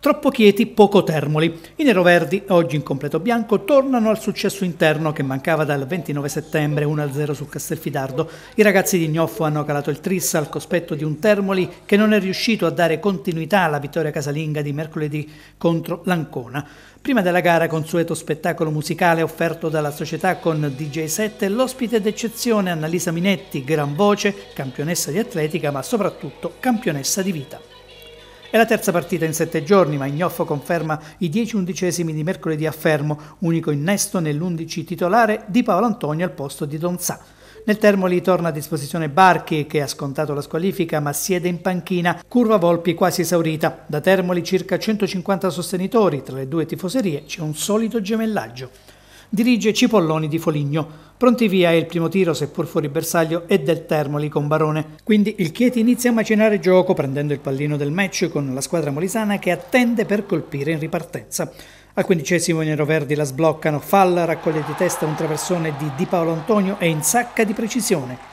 Troppo quieti, poco Termoli. I neroverdi, oggi in completo bianco, tornano al successo interno che mancava dal 29 settembre 1-0 su Castelfidardo. I ragazzi di Gnoffo hanno calato il trissa al cospetto di un Termoli che non è riuscito a dare continuità alla vittoria casalinga di mercoledì contro l'Ancona. Prima della gara, consueto spettacolo musicale offerto dalla società con DJ 7 l'ospite d'eccezione Annalisa Minetti, gran voce, campionessa di atletica ma soprattutto campionessa di vita. È la terza partita in sette giorni, ma Ignoffo conferma i 10 undicesimi di mercoledì a Fermo, unico innesto nell'11 titolare di Paolo Antonio al posto di Donzà. Nel Termoli torna a disposizione Barchi che ha scontato la squalifica ma siede in panchina, curva Volpi quasi esaurita. Da Termoli circa 150 sostenitori, tra le due tifoserie c'è un solito gemellaggio dirige Cipolloni di Foligno. Pronti via il primo tiro, seppur fuori bersaglio, è del Termoli con Barone. Quindi il Chieti inizia a macinare gioco prendendo il pallino del match con la squadra molisana che attende per colpire in ripartenza. Al quindicesimo i neroverdi la sbloccano, Falla raccoglie di testa un traversone di Di Paolo Antonio e in sacca di precisione.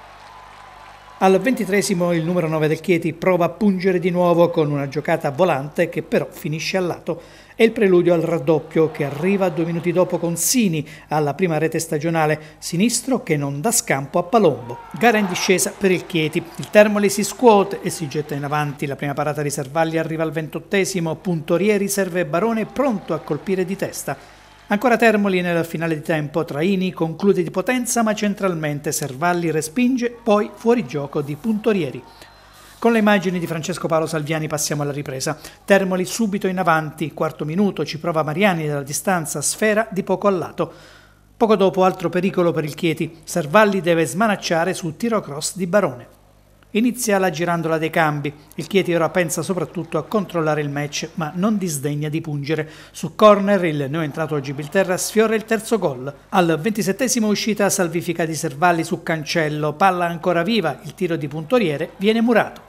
Al ventitresimo il numero 9 del Chieti prova a pungere di nuovo con una giocata volante che però finisce a lato. È il preludio al raddoppio che arriva due minuti dopo con Sini alla prima rete stagionale, sinistro che non dà scampo a Palombo. Gara in discesa per il Chieti. Il Termoli si scuote e si getta in avanti. La prima parata di Servalli arriva al ventottesimo. Puntorieri serve Barone pronto a colpire di testa. Ancora Termoli nel finale di tempo, Traini conclude di potenza ma centralmente Servalli respinge, poi fuori gioco di Puntorieri. Con le immagini di Francesco Paolo Salviani passiamo alla ripresa. Termoli subito in avanti, quarto minuto, ci prova Mariani dalla distanza, sfera di poco a lato. Poco dopo altro pericolo per il Chieti, Servalli deve smanacciare sul tiro cross di Barone inizia la girandola dei cambi. Il Chieti ora pensa soprattutto a controllare il match, ma non disdegna di pungere. Su corner il neoentrato al Gibilterra sfiora il terzo gol. Al ventisettesimo uscita salvifica di Servalli su cancello, palla ancora viva, il tiro di puntoriere viene murato.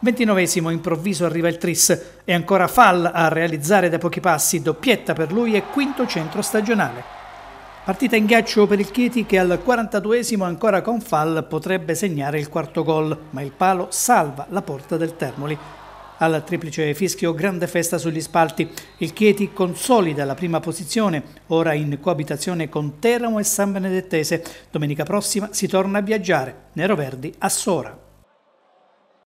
Ventinovesimo improvviso arriva il Tris e ancora Fall a realizzare da pochi passi, doppietta per lui e quinto centro stagionale. Partita in ghiaccio per il Chieti che al 42esimo ancora con Fall potrebbe segnare il quarto gol, ma il palo salva la porta del Termoli. Al triplice fischio grande festa sugli spalti. Il Chieti consolida la prima posizione, ora in coabitazione con Teramo e San Benedettese. Domenica prossima si torna a viaggiare, Nero Verdi a Sora.